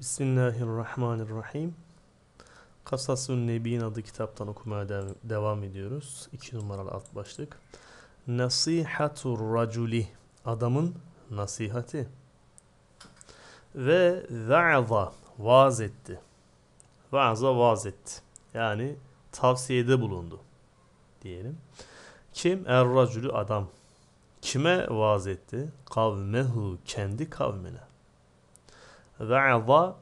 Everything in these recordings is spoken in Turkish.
Bismillahirrahmanirrahim. Kasasun Nebi'nin adı kitaptan okumaya de- devam ediyoruz. İki numaralı alt başlık. Nasihatur raculi. Adamın nasihati. Ve va'za. Vaaz etti. Va'za vaaz etti. Yani tavsiyede bulundu. Diyelim. Kim? Er racülü adam. Kime vaaz etti? Kavmehu. Kendi kavmine. Ve'aza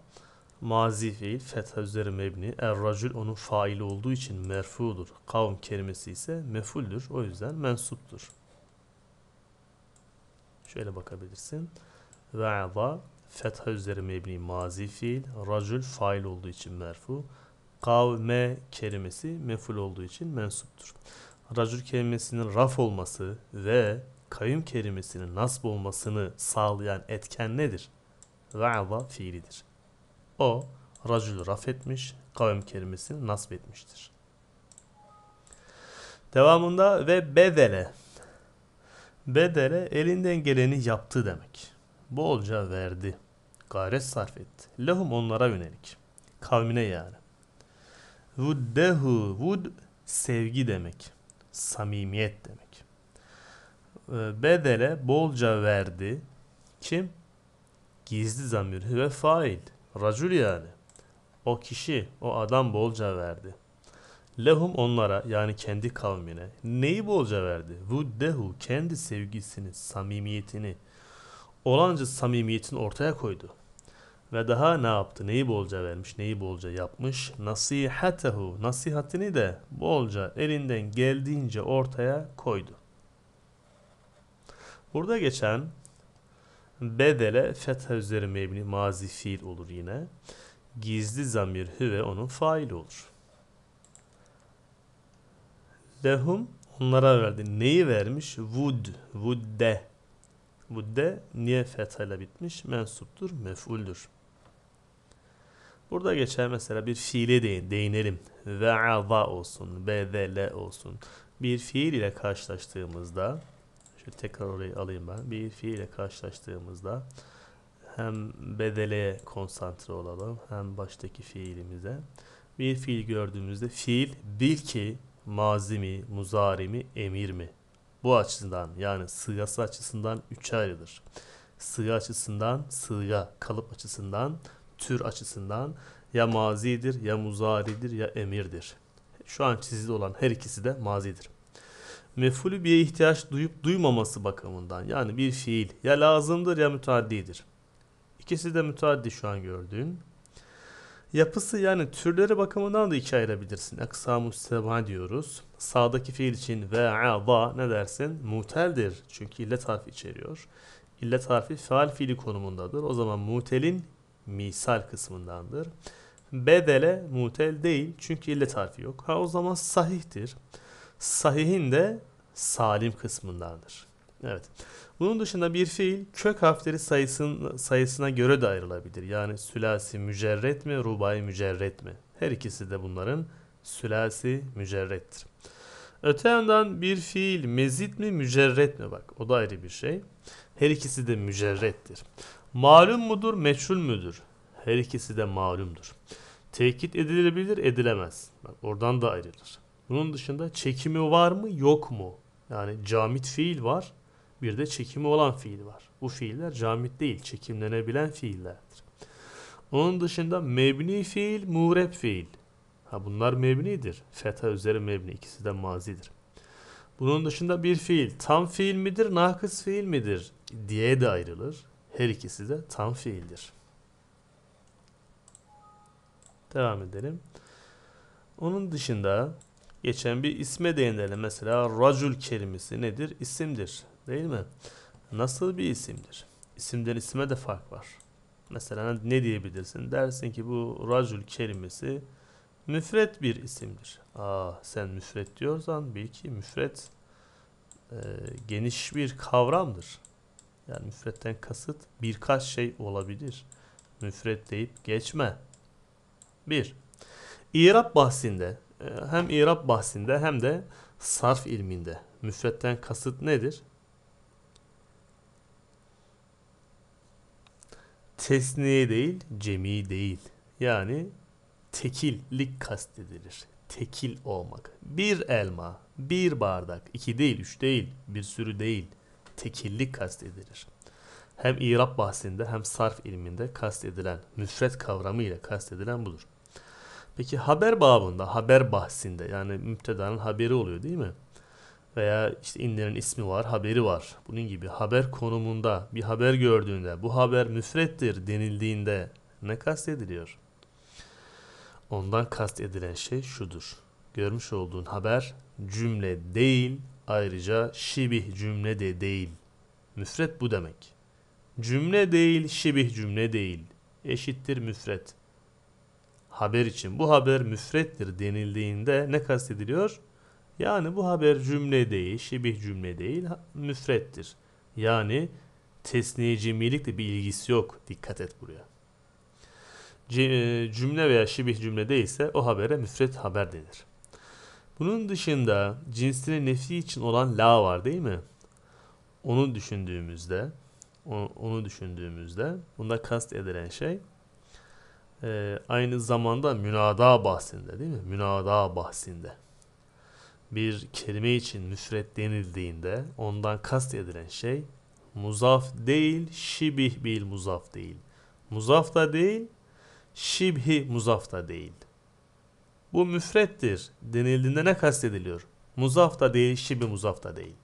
mazi fiil fetha üzeri mebni. Er-racül onun faili olduğu için merfudur. Kavm kelimesi ise mefuldür. O yüzden mensuptur. Şöyle bakabilirsin. Ve'aza fetha üzeri mebni mazi fiil. Racül fail olduğu için merfu. Kavme kelimesi meful olduğu için mensuptur. Racül kelimesinin raf olması ve kayım kelimesinin nasb olmasını sağlayan etken nedir? Ga'za fiilidir. O racülü raf etmiş, kavim kelimesini nasb etmiştir. Devamında ve bedele. Bedele elinden geleni yaptı demek. Bolca verdi. Gayret sarf etti. Lehum onlara yönelik. Kavmine yani. Vuddehu. Vud sevgi demek. Samimiyet demek. Ee, bedele bolca verdi. Kim? gizli zamir ve faid, Racul yani. O kişi, o adam bolca verdi. Lehum onlara yani kendi kavmine neyi bolca verdi? Vuddehu kendi sevgisini, samimiyetini, olanca samimiyetini ortaya koydu. Ve daha ne yaptı? Neyi bolca vermiş? Neyi bolca yapmış? Nasihatehu. Nasihatini de bolca elinden geldiğince ortaya koydu. Burada geçen Bedele fetha üzeri mebni mazi fiil olur yine. Gizli zamir hüve onun faili olur. Lehum onlara verdi. Neyi vermiş? Would, woodde. Woodde niye fethayla bitmiş? Mensuptur, mef'uldür. Burada geçer mesela bir fiile değin, değinelim. Ve'aza olsun, bedele olsun. Bir fiil ile karşılaştığımızda Şöyle tekrar orayı alayım ben. Bir fiile karşılaştığımızda hem bedele konsantre olalım hem baştaki fiilimize. Bir fiil gördüğümüzde fiil bil ki mazimi, muzarimi, emir mi? Bu açıdan yani sığası açısından üç ayrıdır. Sıga açısından sıga, kalıp açısından, tür açısından ya mazidir ya muzaridir ya emirdir. Şu an çizili olan her ikisi de mazidir mefulü bir ihtiyaç duyup duymaması bakımından yani bir fiil ya lazımdır ya müteaddidir. İkisi de müteaddi şu an gördüğün. Yapısı yani türleri bakımından da ikiye ayırabilirsin. Eksamu sema diyoruz. Sağdaki fiil için ve va ne dersin? Muteldir. Çünkü illet harfi içeriyor. İllet harfi faal fiili konumundadır. O zaman mutelin misal kısmındandır. Bedele mutel değil çünkü illet harfi yok. Ha o zaman sahihtir sahihin de salim kısmındandır. Evet. Bunun dışında bir fiil kök harfleri sayısının, sayısına göre de ayrılabilir. Yani sülasi mücerret mi, rubai mücerret mi? Her ikisi de bunların sülasi mücerrettir. Öte yandan bir fiil mezit mi mücerret mi bak o da ayrı bir şey. Her ikisi de mücerrettir. Malum mudur meçhul müdür? Her ikisi de malumdur. Tekit edilebilir edilemez. Bak oradan da ayrılır. Bunun dışında çekimi var mı yok mu? Yani camit fiil var. Bir de çekimi olan fiil var. Bu fiiller camit değil, çekimlenebilen fiillerdir. Onun dışında mebni fiil, mureb fiil. Ha bunlar mebnidir. Feta üzeri mebni ikisi de mazidir. Bunun dışında bir fiil tam fiil midir, nakıs fiil midir diye de ayrılır. Her ikisi de tam fiildir. Devam edelim. Onun dışında geçen bir isme değinelim. Mesela racul kelimesi nedir? İsimdir. Değil mi? Nasıl bir isimdir? İsimden isime de fark var. Mesela ne diyebilirsin? Dersin ki bu racul kelimesi müfret bir isimdir. Aa, ah, sen müfret diyorsan bil ki müfret e, geniş bir kavramdır. Yani müfretten kasıt birkaç şey olabilir. Müfret deyip geçme. Bir. İrab bahsinde ee, hem irab bahsinde hem de sarf ilminde. Müfretten kasıt nedir? Tesniye değil, cemi değil. Yani tekillik kastedilir. Tekil olmak. Bir elma, bir bardak, iki değil, üç değil, bir sürü değil. Tekillik kastedilir. Hem irab bahsinde hem sarf ilminde kastedilen, müfret kavramı ile kastedilen budur. Peki haber babında, haber bahsinde yani müptedanın haberi oluyor değil mi? Veya işte inlerin ismi var, haberi var. Bunun gibi haber konumunda bir haber gördüğünde bu haber müfrettir denildiğinde ne kastediliyor? Ondan kast edilen şey şudur. Görmüş olduğun haber cümle değil, ayrıca şibih cümle de değil. Müfret bu demek. Cümle değil, şibih cümle değil. Eşittir müfret haber için bu haber müfrettir denildiğinde ne kastediliyor? Yani bu haber cümle değil, şibih cümle değil, müfrettir. Yani tesniye cemilikle bir ilgisi yok. Dikkat et buraya. E, cümle veya şibih cümle değilse o habere müfret haber denir. Bunun dışında cinsine nefi için olan la var değil mi? Onu düşündüğümüzde onu düşündüğümüzde bunda kast edilen şey e, aynı zamanda münada bahsinde değil mi? Münada bahsinde. Bir kelime için müfret denildiğinde ondan kast edilen şey muzaf değil, şibih bil muzaf değil. Muzaf da değil, şibhi muzaf da değil. Bu müfrettir denildiğinde ne kastediliyor? Muzaf da değil, şibi muzaf da değil.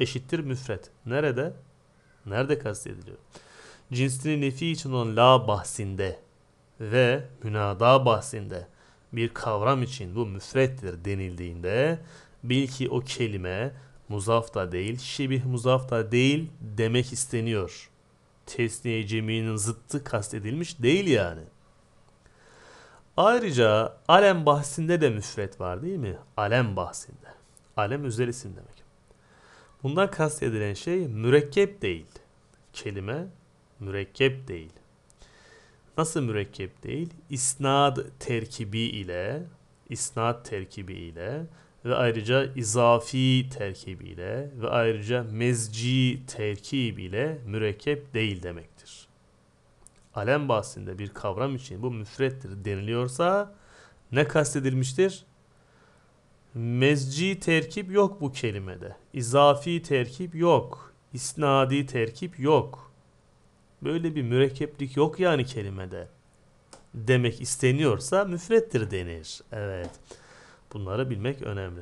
Eşittir müfret. Nerede? Nerede kastediliyor? Cinsini nefi için olan la bahsinde ve münada bahsinde bir kavram için bu müfrettir denildiğinde bil ki o kelime muzaf da değil, şibih muzaf da değil demek isteniyor. Tesniye ceminin zıttı kastedilmiş değil yani. Ayrıca alem bahsinde de müfret var değil mi? Alem bahsinde. Alem özel isim demek. Bundan kastedilen şey mürekkep değil. Kelime mürekkep değil nasıl mürekkep değil? İsnad terkibi ile isnad terkibi ile ve ayrıca izafi terkibi ile ve ayrıca mezci terkibi ile mürekkep değil demektir. Alem bahsinde bir kavram için bu müfrettir deniliyorsa ne kastedilmiştir? Mezci terkip yok bu kelimede. İzafi terkip yok. İsnadi terkip yok. Böyle bir mürekkeplik yok yani kelimede. Demek isteniyorsa müfrettir denir. Evet. Bunları bilmek önemli.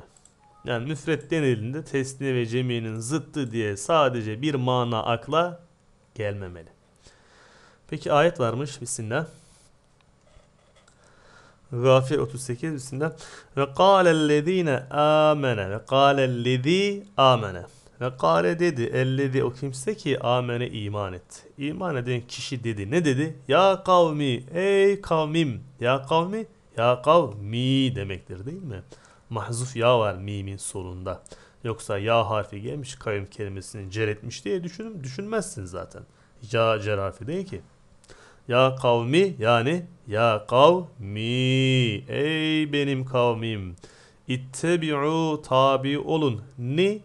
Yani müfret denildiğinde tesniye ve cemiyenin zıttı diye sadece bir mana akla gelmemeli. Peki ayet varmış bismillah. Gafir 38 bismillah. Ve kâlellezîne âmene ve kâlellezî âmene. Ve kâle dedi ellezi o kimse ki amene iman et. İman eden kişi dedi. Ne dedi? Ya kavmi ey kavmim. Ya kavmi ya kavmi demektir değil mi? Mahzuf ya var mimin solunda. Yoksa ya harfi gelmiş kavim kelimesini cer etmiş diye düşünün, düşünmezsin zaten. Ya cer harfi değil ki. Ya kavmi yani ya kavmi ey benim kavmim. İttebi'u tabi olun. Ni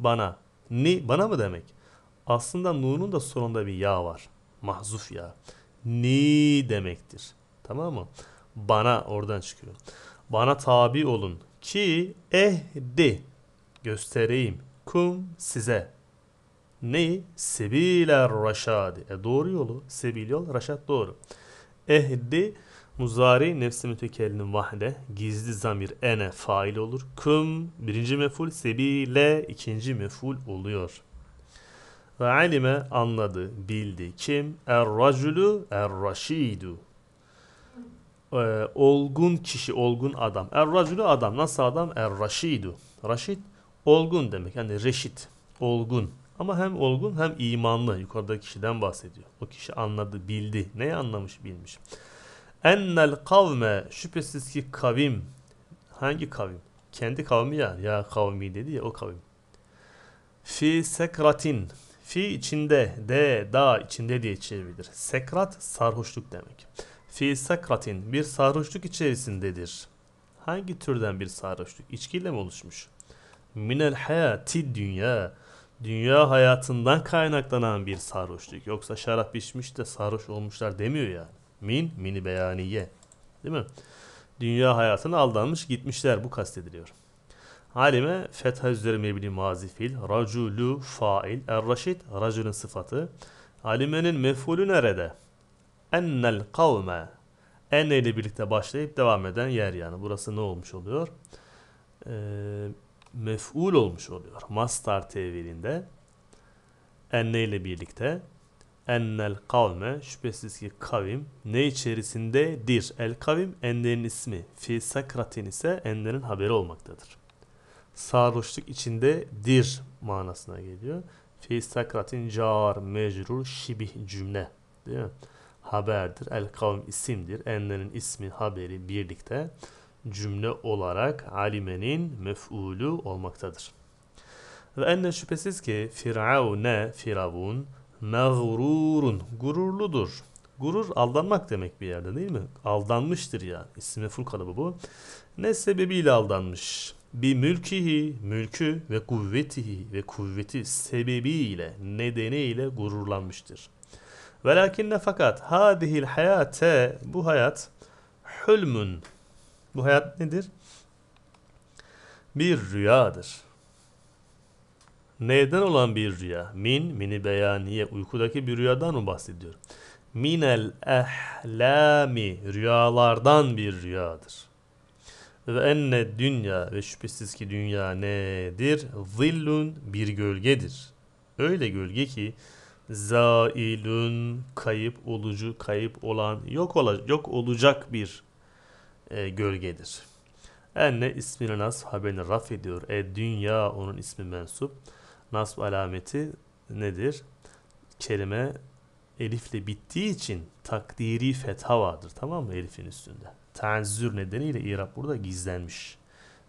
bana. Ni bana mı demek? Aslında nunun da sonunda bir ya var. Mahzuf ya. Ni demektir. Tamam mı? Bana oradan çıkıyor. Bana tabi olun ki ehdi göstereyim kum size. ne sebiler raşadi. E doğru yolu. Sebil yol, raşat doğru. Ehdi Muzari nefsi mütekellim vahde gizli zamir ene fail olur. Kum birinci meful sebile ikinci meful oluyor. Ve alime anladı, bildi. Kim? Er raculu er raşidu. Ee, olgun kişi, olgun adam. Er raculu adam. Nasıl adam? Er raşidu. Raşid olgun demek. Yani reşit, olgun. Ama hem olgun hem imanlı. Yukarıdaki kişiden bahsediyor. O kişi anladı, bildi. Neyi anlamış, bilmiş. Ennel kavme şüphesiz ki kavim. Hangi kavim? Kendi kavmi ya. Ya kavmi dedi ya o kavim. Fi sekratin. Fi içinde, de, da içinde diye çevirebilir. Sekrat sarhoşluk demek. Fi sekratin bir sarhoşluk içerisindedir. Hangi türden bir sarhoşluk? İçkiyle mi oluşmuş? Minel hayati dünya. Dünya hayatından kaynaklanan bir sarhoşluk. Yoksa şarap içmiş de sarhoş olmuşlar demiyor yani. Min, mini beyaniye. Değil mi? Dünya hayatına aldanmış gitmişler. Bu kastediliyor. Alime fetha üzeri mebni mazi fil. Raculu fail. Er-raşid racülün sıfatı. Alimenin mefulü nerede? Ennel kavme. Enne ile birlikte başlayıp devam eden yer yani. Burası ne olmuş oluyor? Ee, mef'ul olmuş oluyor. Mastar tevilinde. Enne ile birlikte ennel kavme şüphesiz ki kavim ne içerisindedir? El kavim enlerin ismi. Fi sakratin ise enlerin haberi olmaktadır. Sarhoşluk dir manasına geliyor. Fi sakratin car mecrur şibih cümle. Değil mi? Haberdir. El kavim isimdir. Enlerin ismi haberi birlikte cümle olarak alimenin mef'ulu olmaktadır. Ve enne şüphesiz ki firavune firavun mağrurun gururludur. Gurur aldanmak demek bir yerde değil mi? Aldanmıştır yani. İsmi full kalıbı bu. Ne sebebiyle aldanmış? Bi mülkihi, mülkü ve kuvvetihi ve kuvveti sebebiyle, nedeniyle gururlanmıştır. Velakinne fakat hadihil hayate bu hayat hülmün. Bu hayat nedir? Bir rüyadır. Neyden olan bir rüya? Min, mini beyaniye, uykudaki bir rüyadan mı bahsediyor? Minel ehlami, rüyalardan bir rüyadır. Ve enne dünya ve şüphesiz ki dünya nedir? Zillun bir gölgedir. Öyle gölge ki zailun kayıp olucu, kayıp olan, yok, olacak, yok olacak bir e, gölgedir. Enne ismini nas haberini raf ediyor. E dünya onun ismi mensup. Nasb alameti nedir? Kelime elifle bittiği için takdiri fetha vardır tamam mı elifin üstünde. Tanzür nedeniyle irab burada gizlenmiş.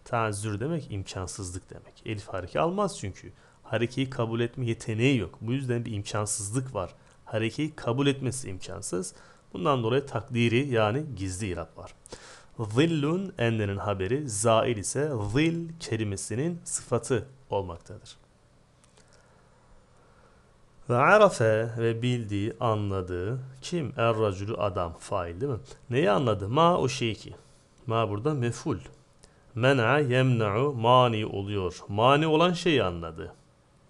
Tanzür demek imkansızlık demek. Elif hareke almaz çünkü. Harekeyi kabul etme yeteneği yok. Bu yüzden bir imkansızlık var. Harekeyi kabul etmesi imkansız. Bundan dolayı takdiri yani gizli irab var. Zillun enlerin haberi, zail ise zil kelimesinin sıfatı olmaktadır. Ve arafe ve bildiği, anladığı kim? Er racülü adam, fail değil mi? Neyi anladı? Ma o şey ki. Ma burada meful. Men'a yemna'u mani oluyor. Mani olan şeyi anladı.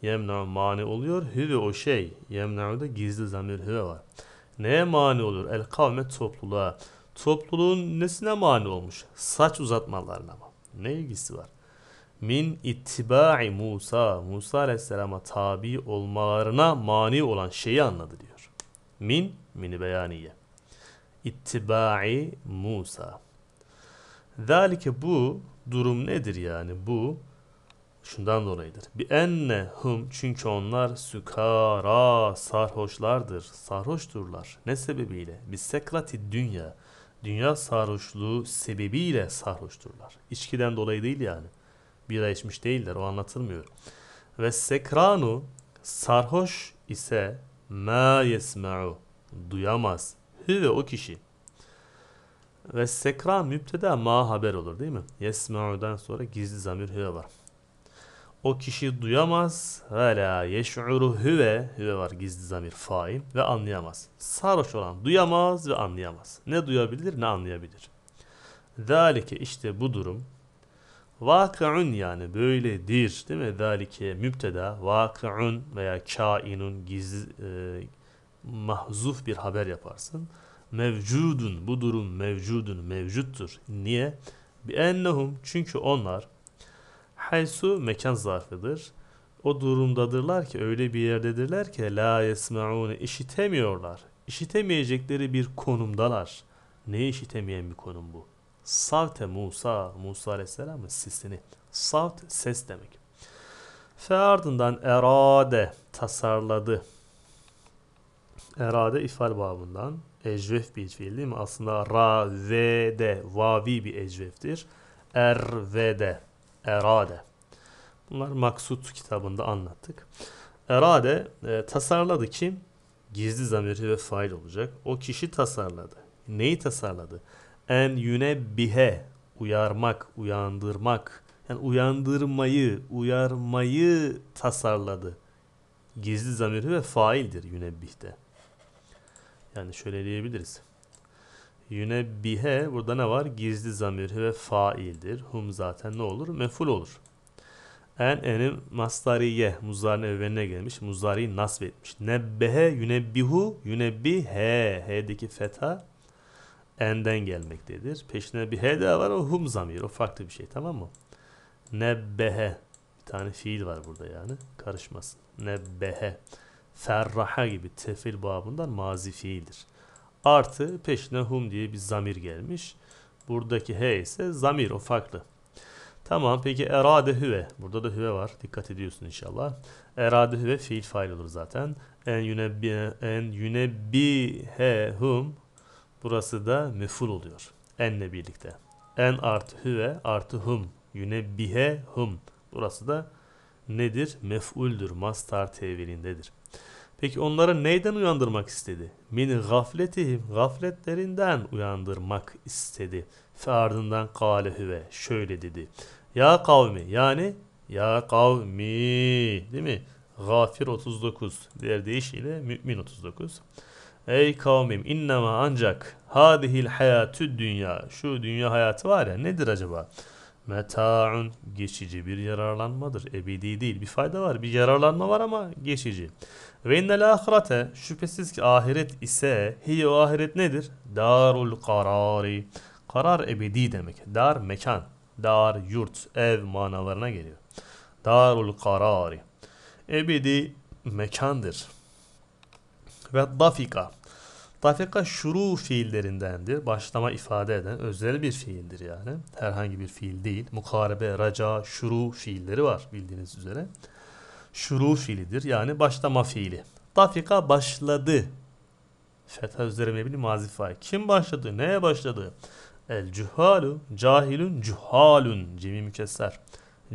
Yemna'u mani oluyor. Hüve o şey. Yemna'u da gizli zamir hüve var. Neye mani oluyor? El kavme topluluğa. Topluluğun nesine mani olmuş? Saç uzatmalarına mı? Ne ilgisi var? min ittibai Musa Musa Aleyhisselam'a tabi olmalarına mani olan şeyi anladı diyor. Min mini beyaniye. İttibai Musa. Zalike bu durum nedir yani bu? Şundan dolayıdır. Bi enne hum çünkü onlar sükara sarhoşlardır. Sarhoşturlar. Ne sebebiyle? Bi sekrati dünya. Dünya sarhoşluğu sebebiyle sarhoşturlar. İçkiden dolayı değil yani bira içmiş değiller. O anlatılmıyor. Ve sekranu sarhoş ise ma yesma'u duyamaz. ve o kişi. Ve sekra müpteda ma haber olur değil mi? Yesma'u'dan sonra gizli zamir hüve var. O kişi duyamaz. Ve la yeş'uru hüve. Hüve var gizli zamir fail. Ve anlayamaz. Sarhoş olan duyamaz ve anlayamaz. Ne duyabilir ne anlayabilir. Zalike işte bu durum Vakıun yani böyledir değil mi? Zalike müpteda vakıun veya kainun gizli e, mahzuf bir haber yaparsın. Mevcudun bu durum mevcudun mevcuttur. Niye? Bi ennehum çünkü onlar haysu mekan zarfıdır. O durumdadırlar ki öyle bir yerdedirler ki la yesmaun işitemiyorlar. İşitemeyecekleri bir konumdalar. Ne işitemeyen bir konum bu? Savte Musa, Musa Aleyhisselam'ın sesini. Savt ses demek. Fe ardından erade tasarladı. Erade ifal babından ecvef bir fiil değil mi? Aslında ra ve de vavi bir ecveftir. Er ve de erade. Bunlar maksut kitabında anlattık. Erade e, tasarladı kim? Gizli zamiri ve fail olacak. O kişi tasarladı. Neyi tasarladı? en yüne bihe uyarmak, uyandırmak. Yani uyandırmayı, uyarmayı tasarladı. Gizli zamiri ve faildir yünebbihte. Yani şöyle diyebiliriz. Yünebihe burada ne var? Gizli zamir ve faildir. Hum zaten ne olur? Meful olur. En enim mastariye muzarın evveline gelmiş. Muzari nasb etmiş. Nebbehe yünebbihu yünebihe. H'deki fetha enden gelmektedir. Peşine bir he daha var o hum zamir. O farklı bir şey tamam mı? Nebbehe. Bir tane fiil var burada yani. Karışmasın. Nebbehe. Ferraha gibi tefil babından mazi fiildir. Artı peşine hum diye bir zamir gelmiş. Buradaki he ise zamir o farklı. Tamam peki erade hüve. Burada da hüve var. Dikkat ediyorsun inşallah. Erade hüve fiil fail olur zaten. En yünebbi en he hum Burası da müful oluyor. Enle birlikte. En artı hüve artı hum. Yüne bihe hum. Burası da nedir? Mef'uldür. Mastar tevilindedir. Peki onları neyden uyandırmak istedi? Min gafletihim. Gafletlerinden uyandırmak istedi. Fe ardından kâle hüve. Şöyle dedi. Ya kavmi yani ya kavmi değil mi? Gafir 39. Diğer deyişiyle mümin 39. Ey kavmim innama ancak hadihil hayatü dünya. Şu dünya hayatı var ya nedir acaba? Metaun geçici bir yararlanmadır. Ebedi değil. Bir fayda var. Bir yararlanma var ama geçici. Ve innel ahirete şüphesiz ki ahiret ise hiye o ahiret nedir? Darul karari. Karar ebedi demek. Dar mekan. Dar yurt. Ev manalarına geliyor. Darul karari. Ebedi mekandır ve dafika. Dafika şuru fiillerindendir. Başlama ifade eden özel bir fiildir yani. Herhangi bir fiil değil. Mukarebe, raca, şuru fiilleri var bildiğiniz üzere. Şuru fiilidir yani başlama fiili. Dafika başladı. Fetha üzerine bir mazi fail. Kim başladı? Neye başladı? El cuhalu, cahilun, cuhalun. Cemi mükesser.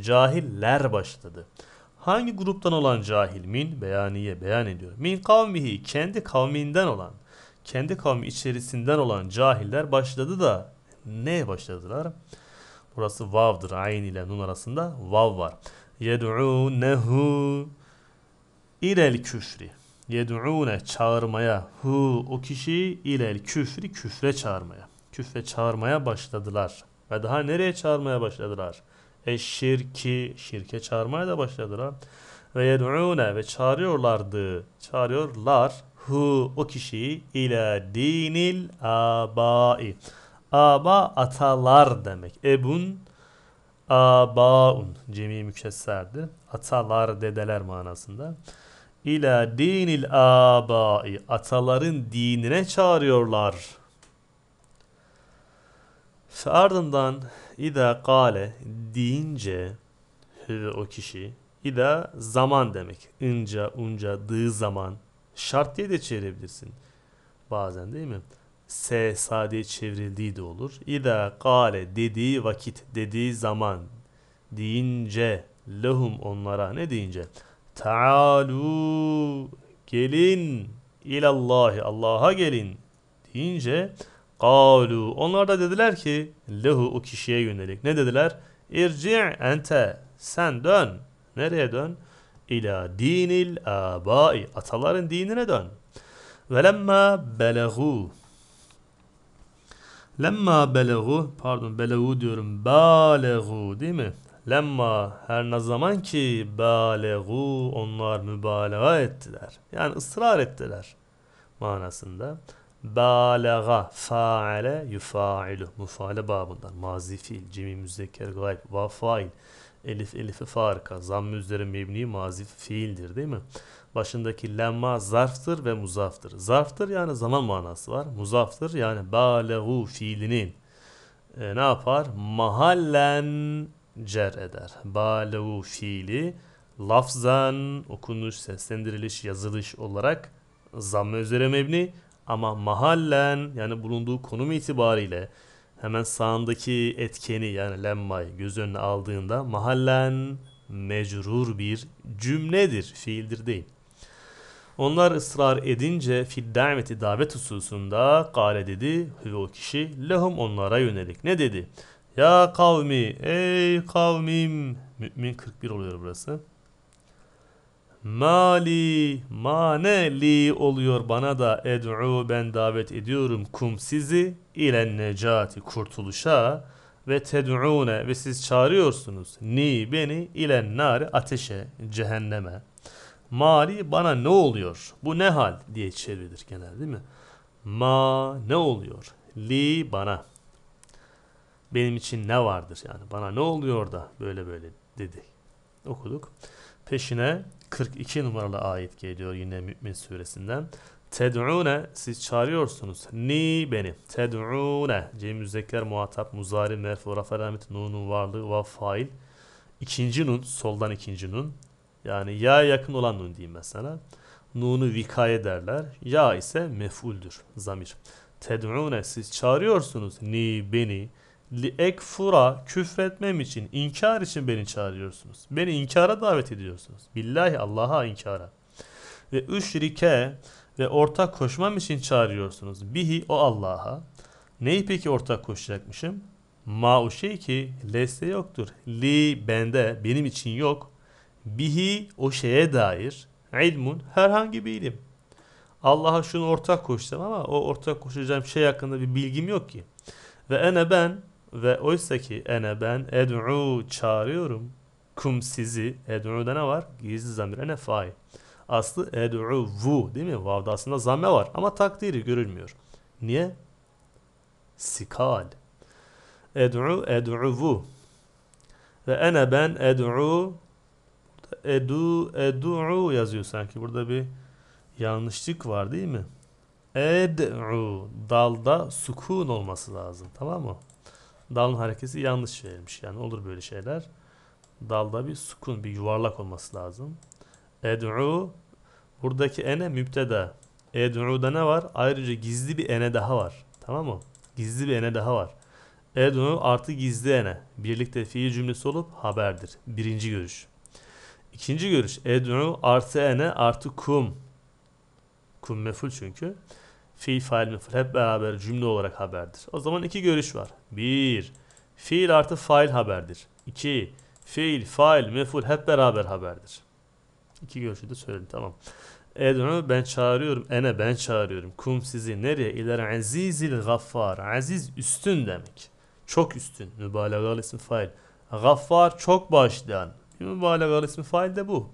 Cahiller başladı hangi gruptan olan cahil min beyaniye beyan ediyor. Min kavmihi kendi kavminden olan, kendi kavmi içerisinden olan cahiller başladı da ne başladılar? Burası vav'dır. Ayn ile nun arasında vav var. Yed'ûnehu ilel küfri. Yed'ûne çağırmaya. Hu o kişi ilel küfri küfre çağırmaya. Küfre çağırmaya başladılar. Ve daha nereye çağırmaya başladılar? eşşirki şirke çağırmaya da başladı lan. Ve yed'ûne ve çağırıyorlardı. Çağırıyorlar hu o kişiyi ila dinil abai. Aba atalar demek. Ebun abaun cemi mükesserdir. Atalar dedeler manasında. İla dinil abai ataların dinine çağırıyorlar. Ardından ida kale deyince hüve o kişi ida zaman demek. Inca, unca, dığı zaman. Şart diye de çevirebilirsin. Bazen değil mi? S, sa çevrildiği de olur. İda kale dediği vakit, dediği zaman deyince lehum onlara ne deyince? Taalu gelin ilallahi Allah'a gelin deyince Kalu. Onlar da dediler ki lehu o kişiye yönelik. Ne dediler? İrci ente. Sen dön. Nereye dön? İla dinil abai. Ataların dinine dön. Ve lemma belehu. Lemma belehu. Pardon belehu diyorum. Balegu değil mi? Lemma her ne zaman ki balegu onlar mübalağa ettiler. Yani ısrar ettiler manasında. Balaga faale yufailu mufale babından mazi fiil cemi müzekker gayb va fail elif elifi farika zamm üzeri mebni mazi fiildir değil mi? Başındaki lemma zarftır ve muzaftır. Zarftır yani zaman manası var. Muzaftır yani balagu fiilinin e, ne yapar? Mahallen cer eder. Balagu fiili lafzan okunuş, seslendiriliş, yazılış olarak zamm üzere mebni ama mahallen yani bulunduğu konum itibariyle hemen sağındaki etkeni yani lemmayı göz önüne aldığında mahallen mecrur bir cümledir, fiildir değil. Onlar ısrar edince fil daveti davet hususunda kale dedi ve o kişi lehum onlara yönelik. Ne dedi? Ya kavmi, ey kavmim. Mümin 41 oluyor burası. Mali, li oluyor bana da ed'u ben davet ediyorum kum sizi ile necati kurtuluşa ve ted'une ve siz çağırıyorsunuz ni beni ile nar ateşe cehenneme. Mali bana ne oluyor? Bu ne hal diye çevrilir genel değil mi? Ma ne oluyor? Li bana. Benim için ne vardır yani? Bana ne oluyor da böyle böyle dedi. Okuduk. Peşine 42 numaralı ayet geliyor yine Mümin suresinden. Ted'une siz çağırıyorsunuz. Ni beni. Ted'une. Cem müzekler muhatap muzari merfu rafa rahmet nunun varlığı ve fail. İkinci nun soldan ikinci nun. Yani ya yakın olan nun diyeyim mesela Nunu vikaye derler. Ya ise mefuldür. Zamir. Ted'une siz çağırıyorsunuz. Ni beni li ekfura küfretmem için, inkar için beni çağırıyorsunuz. Beni inkara davet ediyorsunuz. Billahi Allah'a inkara. Ve üşrike ve ortak koşmam için çağırıyorsunuz. Bihi o Allah'a. Neyi peki ortak koşacakmışım? Ma o şey ki leste yoktur. Li bende, benim için yok. Bihi o şeye dair. İlmun herhangi bir ilim. Allah'a şunu ortak koşacağım ama o ortak koşacağım şey hakkında bir bilgim yok ki. Ve ene ben ve oysa ki ene ben ed'u çağırıyorum. Kum sizi. Ed'u'da ne var? Gizli zamir. Ene fay? Aslı ed'u vu değil mi? Vav'da aslında zamme var ama takdiri görülmüyor. Niye? Sikal. Ed'u ed'u vu. Ve ene ben ed'u edu edu'u yazıyor sanki. Burada bir yanlışlık var değil mi? Ed'u dalda sukun olması lazım. Tamam mı? Dalın hareketi yanlış verilmiş. Yani olur böyle şeyler. Dalda bir sukun, bir yuvarlak olması lazım. Ed'u buradaki ene müpteda. Ed'u'da ne var? Ayrıca gizli bir ene daha var. Tamam mı? Gizli bir ene daha var. Ed'u artı gizli ene. Birlikte fiil cümlesi olup haberdir. Birinci görüş. İkinci görüş. Ed'u artı ene artı kum. Kum meful çünkü fiil fail müfil hep beraber cümle olarak haberdir. O zaman iki görüş var. Bir, fiil artı fail haberdir. İki, fiil fail meful hep beraber haberdir. İki görüşü de söyledim tamam. Edunu ben çağırıyorum. Ene ben çağırıyorum. Kum sizi nereye? İler azizil gaffar. Aziz üstün demek. Çok üstün. Mübalağalı ismi fail. Gaffar çok bağışlayan. Mübalağalı ismi fail de bu.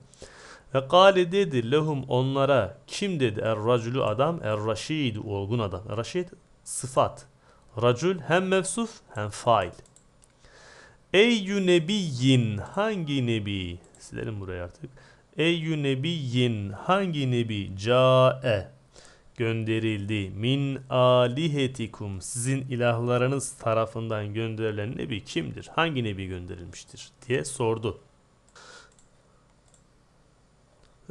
Ve kâle dedi lehum onlara kim dedi er racülü adam er raşid olgun adam. Er raşid sıfat. Racül hem mevsuf hem fail. Eyyü nebiyyin hangi nebi? Silelim burayı artık. Eyyü nebiyyin hangi nebi? Ca'e gönderildi. Min alihetikum sizin ilahlarınız tarafından gönderilen nebi kimdir? Hangi nebi gönderilmiştir? diye sordu.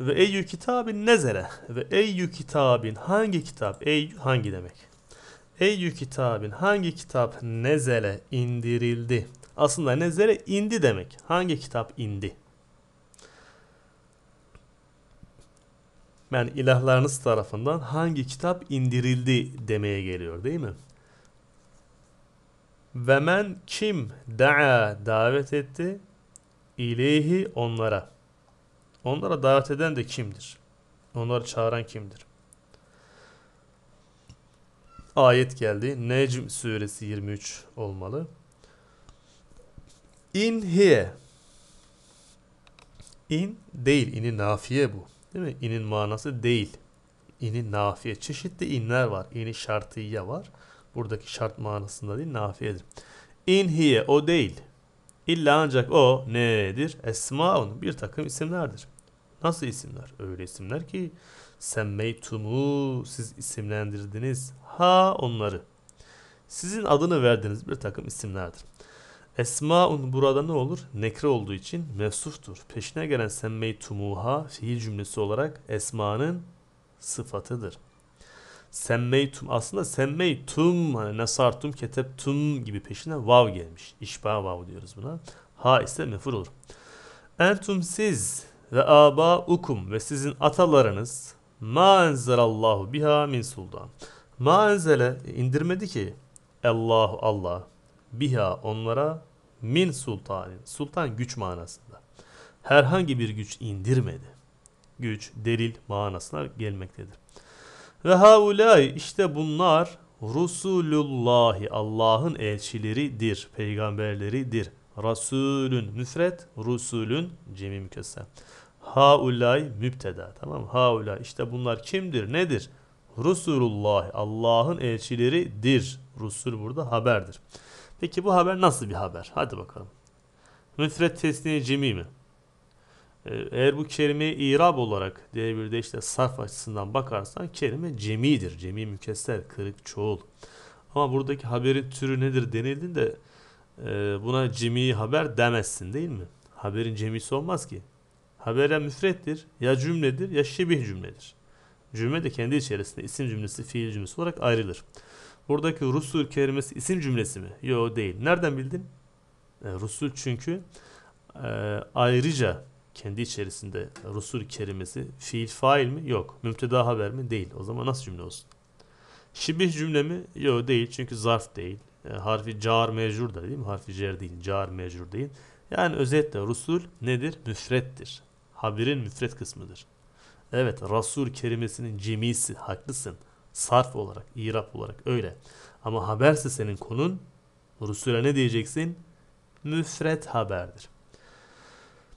Ve eyyü kitabin nezere. Ve eyyü kitabin hangi kitap? Ey hangi demek? Eyyü kitabin hangi kitap nezere indirildi? Aslında nezere indi demek. Hangi kitap indi? Yani ilahlarınız tarafından hangi kitap indirildi demeye geliyor değil mi? Ve men kim da'a davet etti? İlehi onlara. Onlara davet eden de kimdir? Onları çağıran kimdir? Ayet geldi. Necm suresi 23 olmalı. İn hiye. İn değil. İni nafiye bu. Değil mi? İnin manası değil. İni nafiye. Çeşitli inler var. İni şartiye var. Buradaki şart manasında değil nafiyedir. İn hiye o değil. İlla ancak o nedir? Esmaun bir takım isimlerdir. Nasıl isimler? Öyle isimler ki semmeytumu siz isimlendirdiniz ha onları. Sizin adını verdiğiniz bir takım isimlerdir. Esmaun burada ne olur? Nekre olduğu için mevsuftur. Peşine gelen semmeytumuha fiil cümlesi olarak esmanın sıfatıdır. Semmeytum aslında semmeytum hani nasartum keteptum gibi peşine vav gelmiş. İşba vav diyoruz buna. Ha ise mefur olur. Entum siz ve aba ukum ve sizin atalarınız ma enzelallahu biha min sultan. Ma enzele indirmedi ki Allahu Allah biha onlara min sultanin. Sultan güç manasında. Herhangi bir güç indirmedi. Güç, delil manasına gelmektedir. Ve haulay işte bunlar Rusulullahi Allah'ın elçileridir, peygamberleridir. Rasulün müfret, Rusulün cemi mükessem. Haulay müpteda. Tamam Haulay işte bunlar kimdir? Nedir? Resulullah Allah'ın elçileridir. Rusul burada haberdir. Peki bu haber nasıl bir haber? Hadi bakalım. Müfret tesniye cimi mi? Ee, eğer bu kelime irab olarak diye bir de işte sarf açısından bakarsan kelime cemidir. Cemi mükesser, kırık, çoğul. Ama buradaki haberin türü nedir denildiğinde e, buna cemi haber demezsin değil mi? Haberin cemisi olmaz ki habere müfrettir. Ya cümledir ya şebih cümledir. Cümle de kendi içerisinde isim cümlesi, fiil cümlesi olarak ayrılır. Buradaki rusul kelimesi isim cümlesi mi? Yo değil. Nereden bildin? E, rusul çünkü e, ayrıca kendi içerisinde rusul kelimesi fiil fail mi? Yok. Mümteda haber mi? Değil. O zaman nasıl cümle olsun? Şibih cümle mi? Yok değil. Çünkü zarf değil. E, harfi car mecur da değil mi? Harfi cer değil. Car mecur değil. Yani özetle rusul nedir? Müfrettir haberin müfret kısmıdır. Evet Rasul kelimesinin cemisi haklısın. Sarf olarak, irap olarak öyle. Ama haberse senin konun Rusule ne diyeceksin? Müfret haberdir.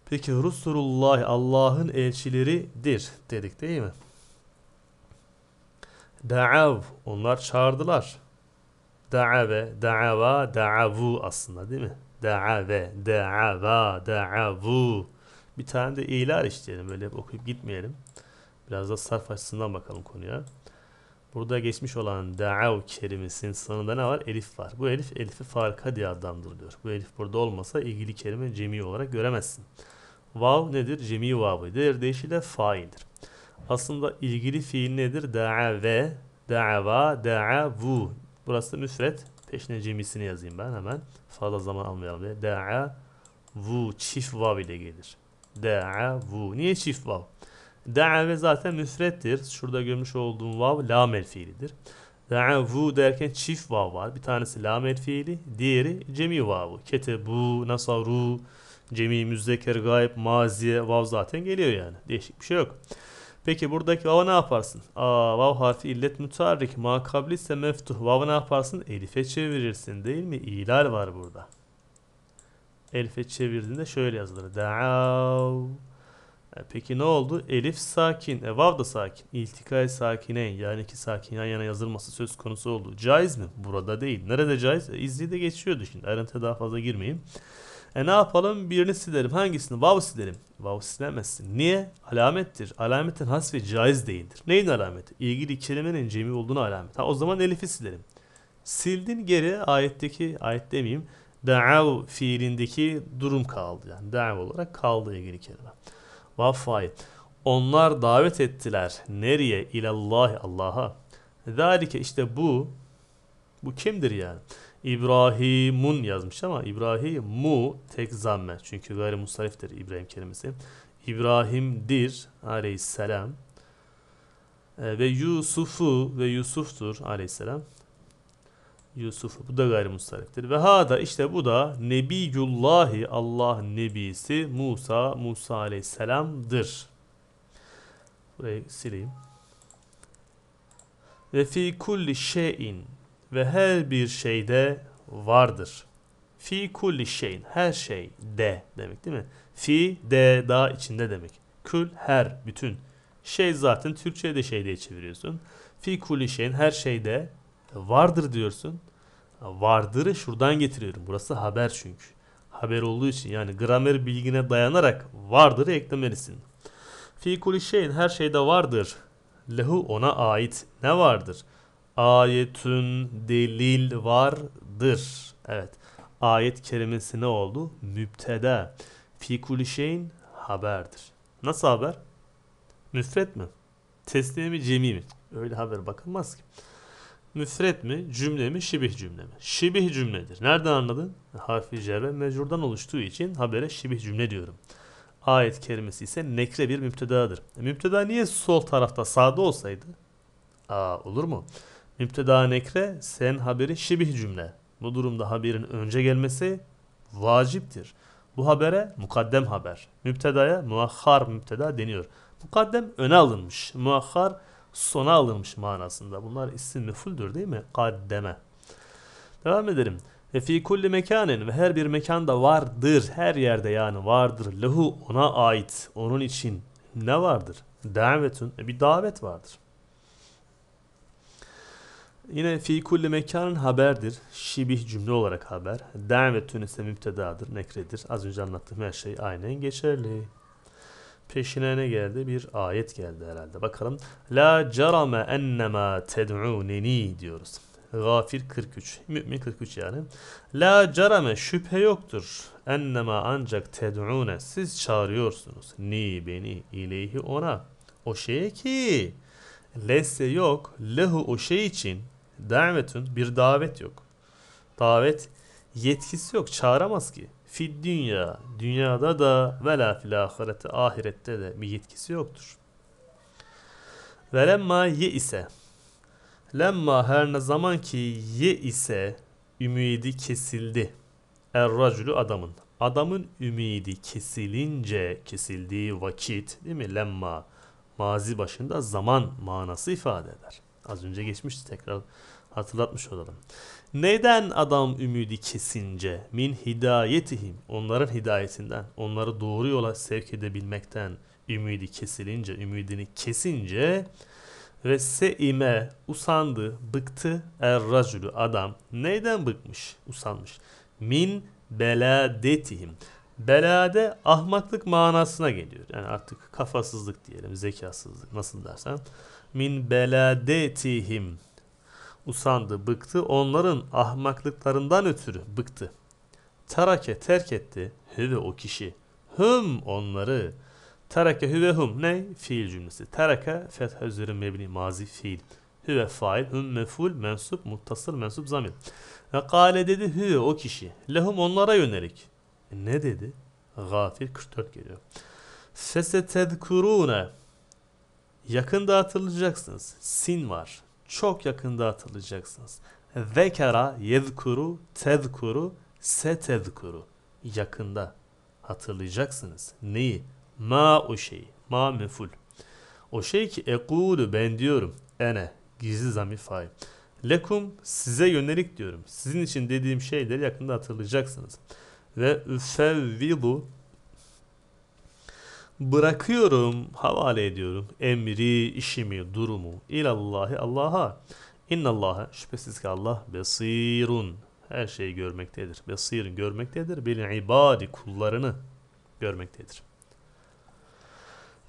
Peki Rusulullah, Allah'ın elçileridir dedik değil mi? Da'av onlar çağırdılar. Da'ave, da'ava, da'avu aslında değil mi? Da'ave, da'ava, da'avu. Bir tane de iyiler işleyelim. Böyle okuyup gitmeyelim. Biraz da sarf açısından bakalım konuya. Burada geçmiş olan da'av kelimesinin sonunda ne var? Elif var. Bu elif, elifi farka diye adlandırılıyor. Bu elif burada olmasa ilgili kelime cemi olarak göremezsin. Vav nedir? Cemi vavıdır. Değişiyle faildir. Aslında ilgili fiil nedir? Da'ave, da'ava, da'avu. Burası müfret. Peşine cemisini yazayım ben hemen. Fazla zaman almayalım diye. Da'avu çift vav ile gelir. Da'avu. Niye çift vav? Da'ave zaten müfrettir. Şurada görmüş olduğum vav lamel fiilidir. Da'avu derken çift vav var. Bir tanesi lamel fiili, diğeri cemi vavu. Ketebu, nasaru, cemi, müzzeker, gayb, maziye vav zaten geliyor yani. Değişik bir şey yok. Peki buradaki vava ne yaparsın? Aa, vav harfi illet mütarrik. Ma kablisse meftuh. Vava ne yaparsın? Elife çevirirsin değil mi? İlal var burada. Elif'e çevirdiğinde şöyle yazılır. Da'av. E, peki ne oldu? Elif sakin. E, vav da sakin. İltikay sakine. Yani iki sakin yan yana yazılması söz konusu oldu. Caiz mi? Burada değil. Nerede caiz? E, izliği de geçiyordu şimdi. Ayrıntıya daha fazla girmeyeyim. E ne yapalım? Birini silerim. Hangisini? Vav silerim. Vav silemezsin. Niye? Alamettir. Alametin hasfi caiz değildir. Neyin alameti? İlgili kelimenin cemi olduğunu alamet. Ha, o zaman Elif'i silerim. Sildin geri ayetteki, ayet demeyeyim da'av fiilindeki durum kaldı. Yani da'av olarak kaldı ilgili kelime. Vaffayı. Onlar davet ettiler. Nereye? İlallah Allah'a. Zalike işte bu bu kimdir yani? İbrahim'un yazmış ama İbrahim'u tek zamme. Çünkü gayri musariftir İbrahim kelimesi. İbrahim'dir aleyhisselam. E, ve Yusuf'u ve Yusuf'tur aleyhisselam. Yusuf. Bu da gayrimustariftir. Ve hada işte bu da Nebiyullahi Allah Nebisi Musa Musa Aleyhisselam'dır. Burayı sileyim. Ve fi kulli şeyin ve her bir şeyde vardır. Fi kulli şeyin her şey de demek değil mi? Fi de daha içinde demek. Kül her bütün. Şey zaten Türkçe'ye de şey diye çeviriyorsun. Fi kulli şeyin her şeyde Vardır diyorsun. Vardırı şuradan getiriyorum. Burası haber çünkü. Haber olduğu için yani gramer bilgine dayanarak vardırı eklemelisin. Fi kulli şeyin her şeyde vardır. Lehu ona ait ne vardır? Ayetün delil vardır. Evet. Ayet kelimesi ne oldu? Müpteda. Fi kulli şeyin haberdir. Nasıl haber? Müfret mi? teslimi mi cemi mi? Öyle haber bakılmaz ki müfret mi, cümle mi, şibih cümle mi? Şibih cümledir. Nereden anladın? Harfi cerve ve oluştuğu için habere şibih cümle diyorum. Ayet kerimesi ise nekre bir müptedadır. E, müpteda niye sol tarafta sağda olsaydı? Aa olur mu? Müpteda nekre sen haberi şibih cümle. Bu durumda haberin önce gelmesi vaciptir. Bu habere mukaddem haber. Müptedaya muahhar müpteda deniyor. Mukaddem öne alınmış. Muahhar sona alınmış manasında. Bunlar isim müfuldür değil mi? Kaddeme. Devam edelim. Ve fi kulli mekanin ve her bir mekanda vardır. Her yerde yani vardır. Lehu ona ait. Onun için ne vardır? Davetun. E, bir davet vardır. Yine fi kulli mekanın haberdir. Şibih cümle olarak haber. Davetun ise müptedadır, nekredir. Az önce anlattığım her şey aynen geçerli peşine ne geldi? Bir ayet geldi herhalde. Bakalım. La carame ennema ted'uneni diyoruz. Gafir 43. Mümin 43 yani. La carame şüphe yoktur. Ennema ancak ted'une siz çağırıyorsunuz. Ni beni ileyhi ona. O şey ki lesse yok. Lehu o şey için davetun bir davet yok. Davet yetkisi yok. Çağıramaz ki fid dünya dünyada da ve la fil ahirete ahirette de bir yetkisi yoktur. Ve lemma ye ise lemma her ne zaman ki ye ise ümidi kesildi. Er racülü adamın. Adamın ümidi kesilince kesildiği vakit değil mi? Lemma mazi başında zaman manası ifade eder. Az önce geçmişti tekrar hatırlatmış olalım. Neden adam ümidi kesince? Min hidayetihim. Onların hidayetinden, onları doğru yola sevk edebilmekten ümidi kesilince, ümidini kesince ve seime usandı, bıktı er racülü adam. Neyden bıkmış, usanmış? Min beladetihim. Belade ahmaklık manasına geliyor. Yani artık kafasızlık diyelim, zekasızlık nasıl dersen. Min beladetihim usandı, bıktı. Onların ahmaklıklarından ötürü bıktı. Tarake terk etti hüve o kişi. Hüm onları. Terake hüve hum ne? Fiil cümlesi. Tarake fethe üzeri mebni mazi fiil. Hüve fail, hüm meful, mensup, muttasıl, mensup, zamir. Ve kale dedi hüve o kişi. Lehum onlara yönelik. E, ne dedi? Gafir 44 geliyor. Fesetedkurune. Yakında hatırlayacaksınız. Sin var çok yakında atılacaksınız. Vekara yedkuru, tedkuru, setedkuru. Yakında hatırlayacaksınız. Neyi? Ma o şeyi. Ma meful. O şey ki ekulu ben diyorum. Ene. Gizli zamir fail. Lekum size yönelik diyorum. Sizin için dediğim şeyleri yakında hatırlayacaksınız. Ve üfevvidu bırakıyorum, havale ediyorum. Emri, işimi, durumu ilallahi Allah'a. İnnallaha şüphesiz ki Allah besirun her şeyi görmektedir. Besirun görmektedir. Bil ibadi kullarını görmektedir.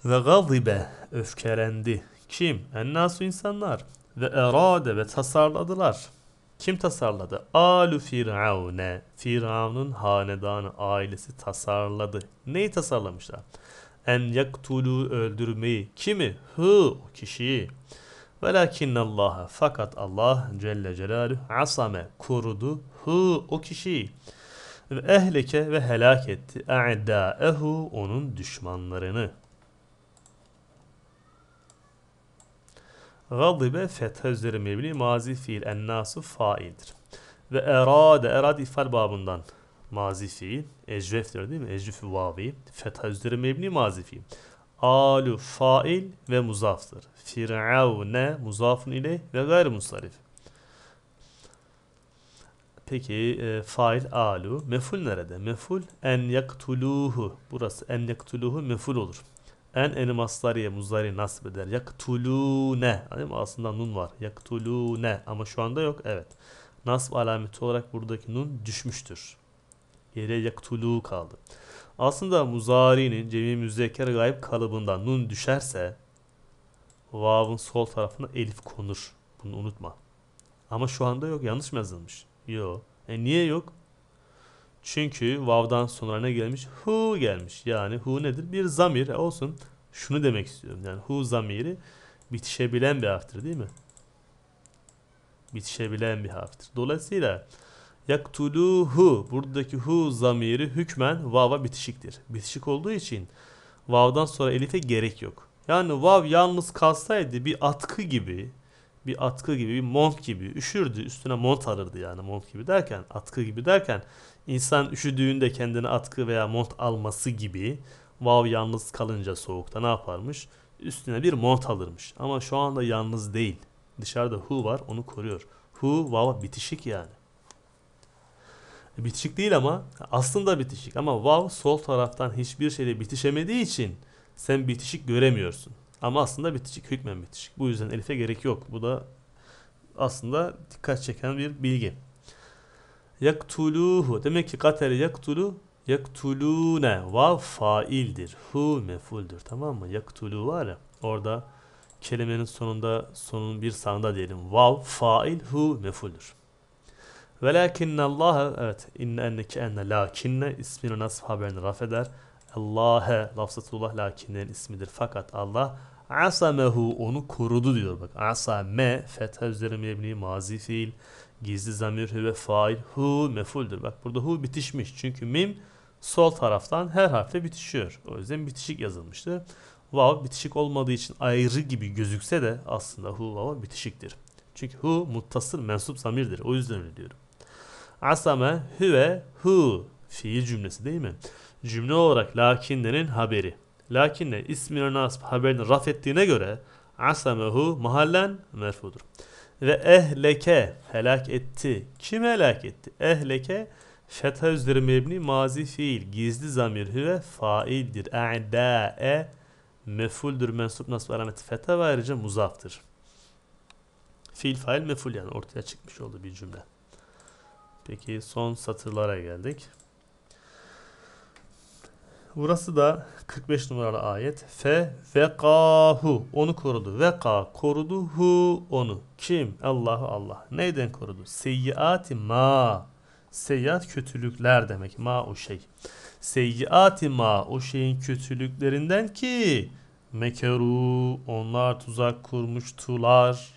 Ve gazibe öfkelendi. Kim? Ennasu insanlar. Ve erade ve tasarladılar. Kim tasarladı? Alu Firavne. Firavun'un hanedanı, ailesi tasarladı. Neyi tasarlamışlar? en yaktulu öldürmeyi. Kimi? Hı o kişiyi. Velakinne Allah'a fakat Allah Celle Celaluhu asame korudu hu o kişiyi ve ehleke ve helak etti e'dâehu onun düşmanlarını. Gadibe fethe üzeri mebni mazi fiil ennasu faildir. Ve erade erad ifal babından mazi fiil. Ecveftir değil mi? Ecvefü vavi. Fetha üzeri mebni mazi fiil. Alu fail ve muzaftır. Firavne muzafun ile ve gayrimustarif. Peki e, fail alu. Meful nerede? Meful en yaktuluhu. Burası en yaktuluhu meful olur. En eni masdariye muzari nasip eder. Yaktulune. Değil mi? Aslında nun var. Yaktulune. Ama şu anda yok. Evet. Nasb alameti olarak buradaki nun düşmüştür yere yaktulu kaldı. Aslında muzari'nin cemi müzekker gayb kalıbından nun düşerse vav'ın sol tarafına elif konur. Bunu unutma. Ama şu anda yok. Yanlış mı yazılmış? Yok. E niye yok? Çünkü vav'dan sonra ne gelmiş? Hu gelmiş. Yani hu nedir? Bir zamir e olsun. Şunu demek istiyorum. Yani hu zamiri bitişebilen bir harftir değil mi? Bitişebilen bir harftir. Dolayısıyla Yaktuluhu buradaki hu zamiri hükmen vav'a bitişiktir. Bitişik olduğu için vav'dan sonra elife gerek yok. Yani vav yalnız kalsaydı bir atkı gibi bir atkı gibi bir mont gibi üşürdü üstüne mont alırdı yani mont gibi derken atkı gibi derken insan üşüdüğünde kendine atkı veya mont alması gibi vav yalnız kalınca soğukta ne yaparmış üstüne bir mont alırmış ama şu anda yalnız değil dışarıda hu var onu koruyor hu vava bitişik yani bitişik değil ama aslında bitişik ama wow sol taraftan hiçbir şeyle bitişemediği için sen bitişik göremiyorsun. Ama aslında bitişik, hükmen bitişik. Bu yüzden elife gerek yok. Bu da aslında dikkat çeken bir bilgi. Yaktuluhu. Demek ki kater yaktulu yaktulune. Vav faildir. Hu mefuldür. Tamam mı? Yaktulu var ya orada kelimenin sonunda sonun bir sanda diyelim. Vav fail hu mefuldür ve Velakinne Allah evet inne enneki enne lakinne ismini nasf haberini raf eder. Allah'e lafzatullah lakinlerin ismidir. Fakat Allah asamehu onu korudu diyor. Bak asame fetha üzeri mebni mazi fiil gizli zamir hü ve fail hu mefuldür. Bak burada hu bitişmiş. Çünkü mim sol taraftan her harfle bitişiyor. O yüzden bitişik yazılmıştır. Vav bitişik olmadığı için ayrı gibi gözükse de aslında hu vav bitişiktir. Çünkü hu muttasıl mensup zamirdir. O yüzden öyle diyorum. Asame hüve hu fiil cümlesi değil mi? Cümle olarak lakinlerin haberi. Lakinle ismine nasb haberini raf ettiğine göre asamehu mahallen merfudur. Ve ehleke helak etti. Kim helak etti? Ehleke fetha üzeri mebni mazi fiil. Gizli zamir hüve faildir. E'da'e mefuldür. Mensup nasb alameti fetha ve ayrıca muzaftır. Fiil fail meful yani ortaya çıkmış oldu bir cümle. Peki son satırlara geldik. Burası da 45 numaralı ayet. Fe ve kahu onu korudu. Ve ka korudu hu onu. Kim? Allahu Allah. Neyden korudu? Seyyiati ma. Seyyat kötülükler demek. Ma o şey. Seyyiati ma o şeyin kötülüklerinden ki mekeru onlar tuzak kurmuştular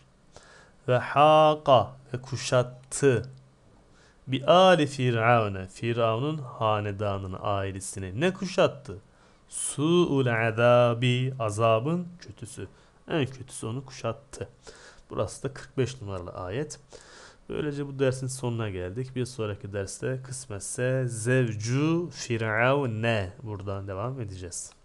ve haka ve kuşattı Bi ale firavne Firavun'un hanedanının ailesini ne kuşattı? Su'ul azabi azabın kötüsü. En kötüsü onu kuşattı. Burası da 45 numaralı ayet. Böylece bu dersin sonuna geldik. Bir sonraki derste kısmetse zevcu firavne buradan devam edeceğiz.